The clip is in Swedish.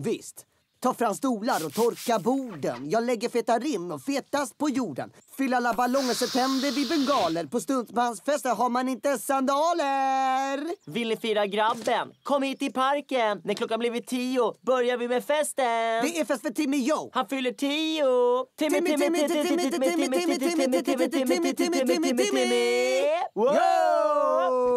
Visst. Ta fram stolar och torka borden. Jag lägger feta rim, och fetast på jorden. Fyll alla ballonger så tänder vi bengaler. På stuntmansfester har man inte sandaler. Vill ni fira grabben? Kom hit till parken. När klockan blivit tio börjar vi med festen. Det är fest för Timmy Joe. Han fyller tio. Timmy, Timmy, Timmy, Timmy, Timmy, Timmy, Timmy, Timmy, Timmy, Timmy, Timmy, Timmy, Timmy, Timmy, Timmy. Wow!